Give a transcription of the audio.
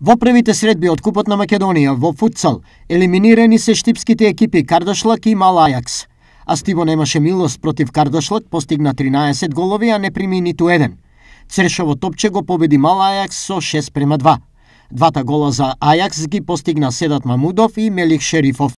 Во првите средби од Купот на Македонија во футсал елиминирани се штипските екипи Кардашлак и Мал Ајакс. А Стиво немаше милост против Кардашлак постигна 13 голови, а не прими ниту еден. Цршево топче го победи Мал Ајакс со 6 према 2. Двата гола за Ајакс ги постигна Седат Мамудов и Мелих Шерифов.